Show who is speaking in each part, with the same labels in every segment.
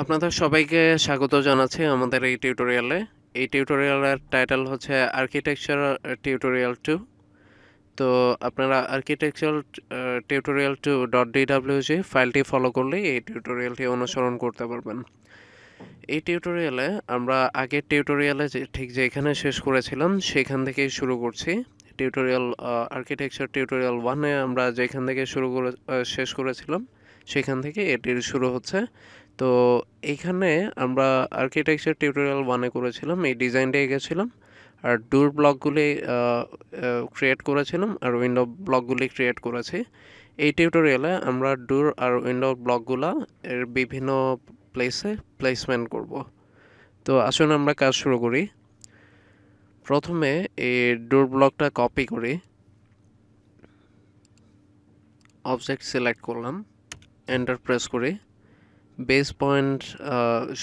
Speaker 1: আপনাদের সবাইকে স্বাগত জানাচ্ছি আমাদের এই টিউটোরিয়ালে এই টিউটোরিয়ালের টাইটেল হচ্ছে আর্কিটেকচার টিউটোরিয়াল টু তো আপনারা architecture tutorial two dot DWG ফাইলটি ফলো করলেই এই টিউটোরিয়ালটি অনুসরণ করতে পারবেন এই টিউটোরিয়ালে আমরা আগের টিউটোরিয়ালে ঠিক যেখানে শেষ করেছিলাম সেখান থেকেই শুরু করছি টিউটোরিয়াল আর্কিটেকচার টিউটোরিয়াল ওয়ানে আমরা যেখান থেকে শুরু করে uh, শেষ করেছিলাম সেখান থেকে এটির শুরু হচ্ছে তো এইখানে আমরা আর্কিটেকচার টিউটোরিয়াল ওয়ানে করেছিলাম এই ডিজাইনটা এঁকেছিলাম আর ডোর ব্লকগুলি ক্রিয়েট করেছিলাম আর উইন্ডো ব্লকগুলি ক্রিয়েট করেছি এই টিউটোরিয়ালে আমরা ডোর আর উইন্ডো ব্লকগুলো এর বিভিন্ন প্লেসে প্লেসমেন্ট করব তো আসুন আমরা কাজ শুরু করি প্রথমে এই ডোর ব্লকটা কপি করি অবজেক্ট সিলেক্ট করলাম এন্টার প্রেস করি বেস পয়েন্ট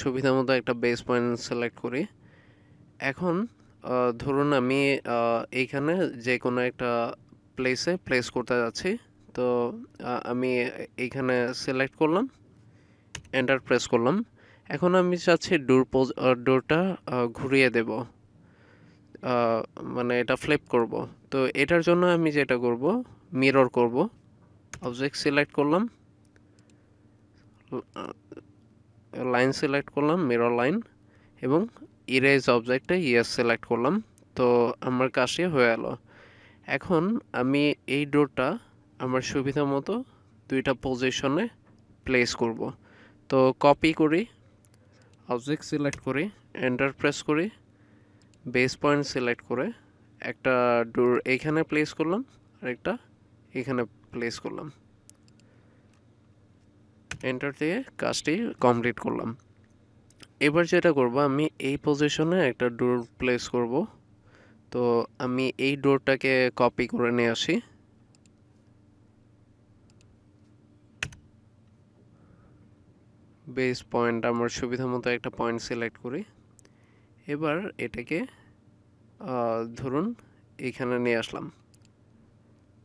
Speaker 1: সুবিধা মতো একটা বেস পয়েন্ট সিলেক্ট করি এখন ধরুন আমি এইখানে যে কোনো একটা প্লেসে প্লেস করতে যাচ্ছি তো আমি এইখানে সিলেক্ট করলাম এন্টার প্রেস করলাম এখন আমি চাচ্ছি ডোর পোজ ডোরটা ঘুরিয়ে দেব মানে এটা ফ্লিপ করব তো এটার জন্য আমি যেটা করব মিরর করব অবজেক্ট সিলেক্ট করলাম লাইন সিলেক্ট করলাম মিরর লাইন এবং ইরেজ অবজেক্টে ইয়েস সিলেক্ট করলাম তো আমার কাশি হয়ে গেল এখন আমি এই ডোরটা আমার সুবিধা মতো দুইটা পজিশনে প্লেস করব তো কপি করি অবজেক্ট সিলেক্ট করি এন্টার প্রেস করি বেস পয়েন্ট সিলেক্ট করে একটা ডোর এখানে প্লেস করলাম আর একটা এখানে প্লেস করলাম এন্টার দিয়ে কাজটি কমপ্লিট করলাম এবার যেটা করব আমি এই পজিশনে একটা ডোর প্লেস করব তো আমি এই ডোরটাকে কপি করে নিয়ে আসি বেস পয়েন্ট আমার সুবিধা মতো একটা পয়েন্ট সিলেক্ট করি এবার এটাকে ধরুন এখানে নিয়ে আসলাম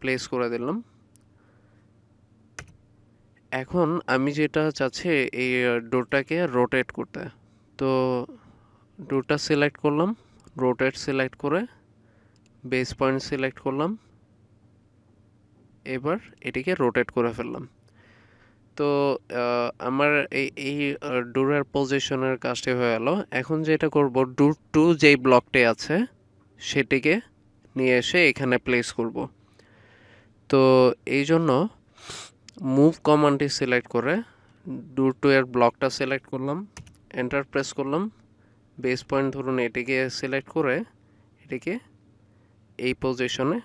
Speaker 1: প্লেস করে দিলাম এখন আমি যেটা চাচ্ছি এই ডোরটাকে রোটেট করতে তো ডোরটা সিলেক্ট করলাম রোটেট সিলেক্ট করে বেস পয়েন্ট সিলেক্ট করলাম এবার এটিকে রোটেট করে ফেললাম তো আমার এই এই ডোরের পজিশনের কাজটি হয়ে গেল এখন যেটা করব ডোর টু যেই ব্লকটি আছে সেটিকে নিয়ে এসে এখানে প্লেস করব তো এই জন্য মুভ কমান্ডটি সিলেক্ট করে ডুর টু এর ব্লকটা সিলেক্ট করলাম এন্টার প্রেস করলাম বেস পয়েন্ট ধরুন এটিকে সিলেক্ট করে এটিকে এই পজিশনে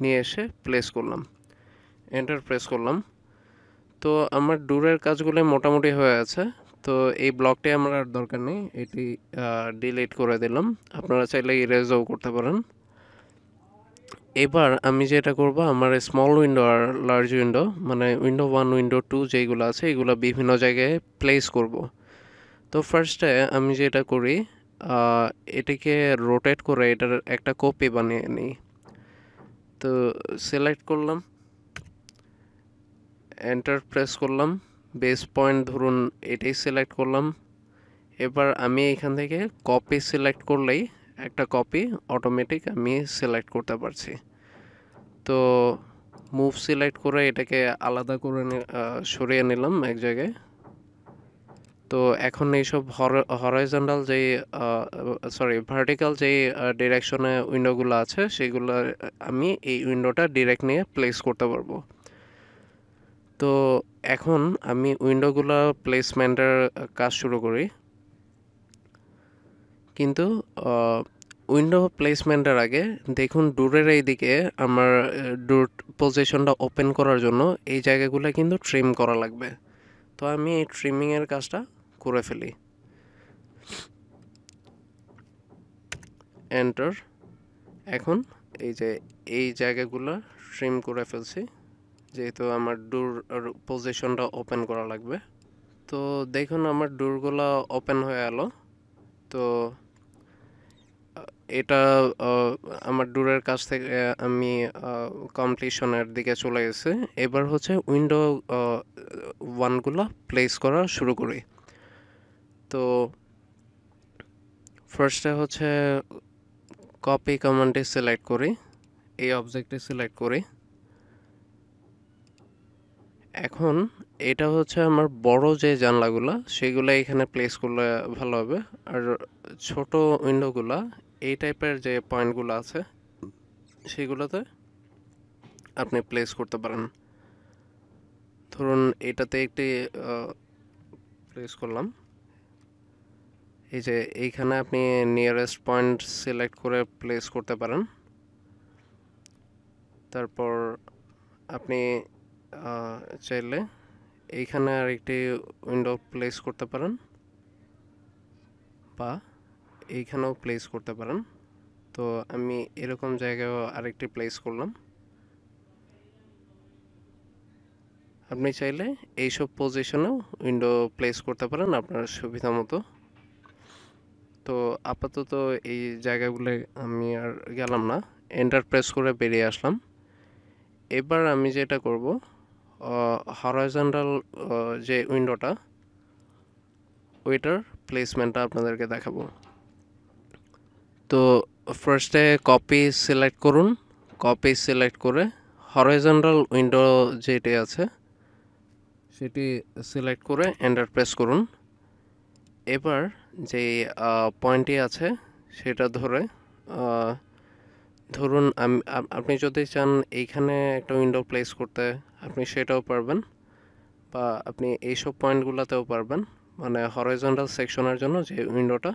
Speaker 1: নিয়ে এসে প্লেস করলাম এন্টার প্রেস করলাম তো আমার ডুরের কাজগুলো মোটামুটি হয়ে আছে তো এই ব্লকটি আমার আর দরকার নেই এটি ডিলিট করে দিলাম আপনারা চাইলে ইরেজও করতে পারেন এবার আমি যেটা করব আমার স্মল উইন্ডো আর লার্জ উইন্ডো মানে উইন্ডো ওয়ান উইন্ডো টু যেগুলো আছে এগুলো বিভিন্ন জায়গায় প্লেস করব তো ফার্স্টে আমি যেটা করি এটাকে রোটেট করে এটার একটা কপি বানিয়ে নিই তো সিলেক্ট করলাম এন্টার প্রেস করলাম বেস পয়েন্ট ধরুন এটাই সিলেক্ট করলাম এবার আমি এখান থেকে কপি সিলেক্ট করলেই একটা কপি অটোমেটিক আমি সিলেক্ট করতে পারছি তো মুভ সিলেক্ট করে এটাকে আলাদা করে সরিয়ে নিলাম এক জায়গায় তো এখন এইসব হর হরাইজন্টাল যেই সরি ভার্টিক্যাল যেই ডিরেকশনে উইন্ডোগুলো আছে সেগুলো আমি এই উইন্ডোটা ডিরেক্ট নিয়ে প্লেস করতে পারবো তো এখন আমি উইন্ডোগুলো প্লেসমেন্টের কাজ শুরু করি কিন্তু উইন্ডো প্লেসমেন্টের আগে দেখুন ডোরের এই দিকে আমার ডোর পজিশনটা ওপেন করার জন্য এই জায়গাগুলো কিন্তু ট্রিম করা লাগবে তো আমি এই ট্রিমিংয়ের কাজটা করে ফেলি এন্টার এখন এই যে এই জায়গাগুলো ট্রিম করে ফেলছি যেহেতু আমার ডোর পজিশনটা ওপেন করা লাগবে তো দেখুন আমার ডোরগুলো ওপেন হয়ে এলো তো এটা আমার ডুরের কাছ থেকে আমি কমপ্লিশনের দিকে চলে গেছে এবার হচ্ছে উইন্ডো ওয়ানগুলো প্লেস করা শুরু করি তো ফার্স্টে হচ্ছে কপি কমান্ডে সিলেক্ট করি এই অবজেক্টে সিলেক্ট করি এখন এটা হচ্ছে আমার বড় যে জানলাগুলো সেগুলো এখানে প্লেস করলে ভালো হবে আর ছোট উইন্ডোগুলা এই টাইপের যে পয়েন্টগুলো আছে সেগুলোতে আপনি প্লেস করতে পারেন ধরুন এটাতে একটি প্লেস করলাম এই যে এইখানে আপনি নিয়ারেস্ট পয়েন্ট সিলেক্ট করে প্লেস করতে পারেন তারপর আপনি চাইলে এইখানে আর একটি উইন্ডো প্লেস করতে পারেন বা এইখানেও প্লেস করতে পারেন তো আমি এরকম জায়গায় আরেকটি প্লেস করলাম আপনি চাইলে এইসব পজিশনেও উইন্ডো প্লেস করতে পারেন আপনার সুবিধা মতো তো আপাতত এই জায়গাগুলো আমি আর গেলাম না এন্টার প্রেস করে বেরিয়ে আসলাম এবার আমি যেটা করব হরাইজেন্টাল যে উইন্ডোটা ওইটার প্লেসমেন্টটা আপনাদেরকে দেখাবো তো ফার্স্টে কপি সিলেক্ট করুন কপি সিলেক্ট করে হরাইজন্ডাল উইন্ডো যেটি আছে সেটি সিলেক্ট করে এন্টার প্রেস করুন এবার যে পয়েন্টটি আছে সেটা ধরে ধরুন আমি আপনি যদি চান এইখানে একটা উইন্ডো প্লেস করতে আপনি সেটাও পারবেন বা আপনি এইসব পয়েন্টগুলোতেও পারবেন মানে হরাইজন্ডাল সেকশনের জন্য যে উইন্ডোটা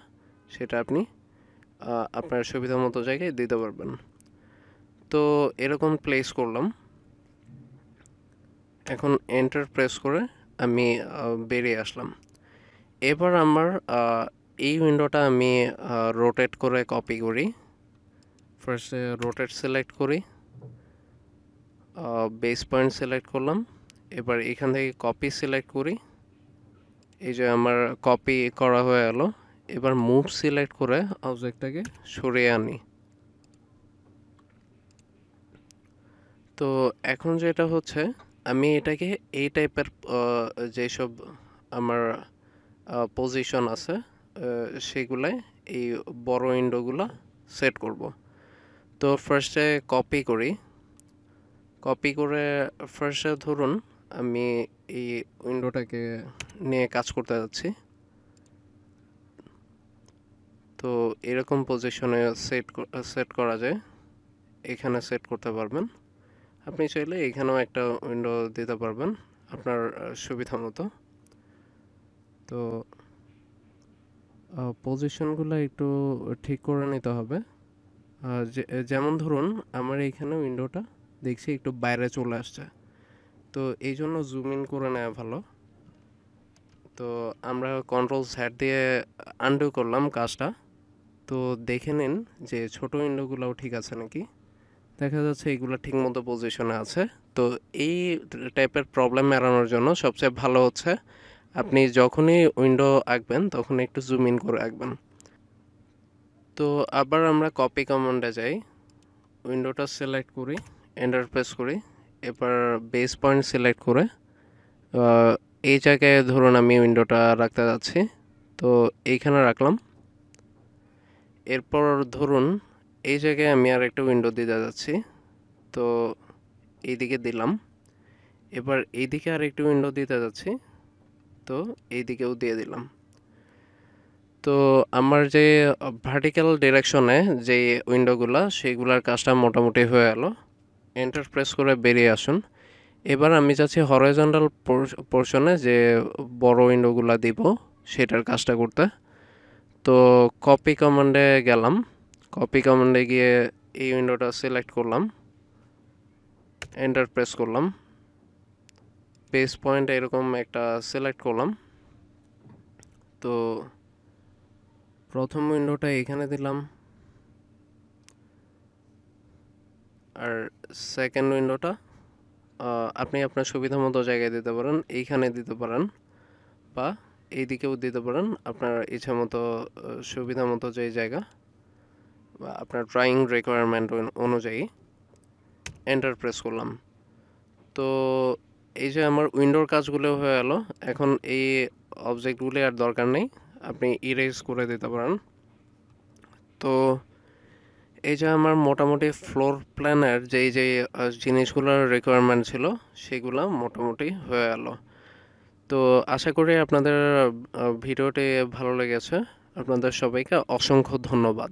Speaker 1: সেটা আপনি আপনার সুবিধা মতো জায়গায় দিতে পারবেন তো এরকম প্লেস করলাম এখন এন্টার প্রেস করে আমি বেরিয়ে আসলাম এবার আমার এই উইন্ডোটা আমি রোটেট করে কপি করি ফার্স্টে রোটেট সিলেক্ট করি বেস পয়েন্ট সিলেক্ট করলাম এবার এখান থেকে কপি সিলেক্ট করি এই যে আমার কপি করা হয়ে গেলো এবার মুভ সিলেক্ট করে অবজেক্টটাকে সরিয়ে আনি তো এখন যেটা হচ্ছে আমি এটাকে এই টাইপের যেসব আমার পজিশন আছে সেগুলাই এই বড় উইন্ডোগুলো সেট করব তো ফার্স্টে কপি করি কপি করে ফার্স্টে ধরুন আমি এই উইন্ডোটাকে নিয়ে কাজ করতে যাচ্ছি তো এরকম পজিশনে সেট সেট করা যায় এখানে সেট করতে পারবেন আপনি চাইলে এখানেও একটা উইন্ডো দিতে পারবেন আপনার সুবিধা মতো তো পজিশনগুলো একটু ঠিক করে নিতে হবে যেমন ধরুন আমার এইখানে উইন্ডোটা দেখছি একটু বাইরে চলে আসছে তো এই জন্য জুম ইন করে নেওয়া ভালো তো আমরা কন্ট্রোল স্যাট দিয়ে আন্ডু করলাম কাজটা তো দেখে নিন যে ছোট উইন্ডোগুলোও ঠিক আছে নাকি দেখা যাচ্ছে এগুলো ঠিকমতো পজিশনে আছে তো এই টাইপের প্রবলেম এড়ানোর জন্য সবচেয়ে ভালো হচ্ছে আপনি যখনই উইন্ডো আঁকবেন তখন একটু জুম ইন করে আঁকবেন তো আবার আমরা কপি কমান্ডে যাই উইন্ডোটা সিলেক্ট করি এন্টার প্রেস করি এবার বেস পয়েন্ট সিলেক্ট করে এই জায়গায় ধরুন আমি উইন্ডোটা রাখতে যাচ্ছি তো এইখানে রাখলাম এরপর ধরুন এই জায়গায় আমি আর একটা উইন্ডো দিতে যাচ্ছি তো এইদিকে দিলাম এবার এইদিকে আর একটা উইন্ডো দিতে যাচ্ছি তো এইদিকেও দিয়ে দিলাম তো আমার যে ভার্টিক্যাল ডিরেকশনে যে উইন্ডোগুলো সেইগুলোর কাজটা মোটামুটি হয়ে গেলো এন্টার প্রেস করে বেরিয়ে আসুন এবার আমি চাচ্ছি হরাইজন্টাল পোর্শনে যে বড় উইন্ডোগুলো দিব সেটার কাজটা করতে তো কপি কমান্ডে গেলাম কপি কমান্ডে গিয়ে এই উইন্ডোটা সিলেক্ট করলাম এন্টার প্রেস করলাম পেজ পয়েন্ট এরকম একটা সিলেক্ট করলাম তো প্রথম উইন্ডোটা এখানে দিলাম আর সেকেন্ড উইন্ডোটা আপনি আপনার সুবিধা মতো জায়গায় দিতে পারেন এইখানে দিতে পারেন বা এই দিকেও দিতে পারেন আপনার ইচ্ছা মতো সুবিধা মতো যে জায়গা বা আপনার ড্রয়িং রিকোয়ারমেন্ট অনুযায়ী এন্টার প্রেস করলাম তো এই যে আমার উইন্ডোর কাজগুলো হয়ে গেল এখন এই অবজেক্টগুলি আর দরকার নেই আপনি ইরেজ করে দিতে পারেন তো এই যে আমার মোটামুটি ফ্লোর প্ল্যানের যেই যে জিনিসগুলোর রিকোয়ারমেন্ট ছিল সেগুলো মোটামুটি হয়ে গেলো তো আশা করি আপনাদের ভিডিওটি ভালো লেগেছে আপনাদের সবাইকে অসংখ্য ধন্যবাদ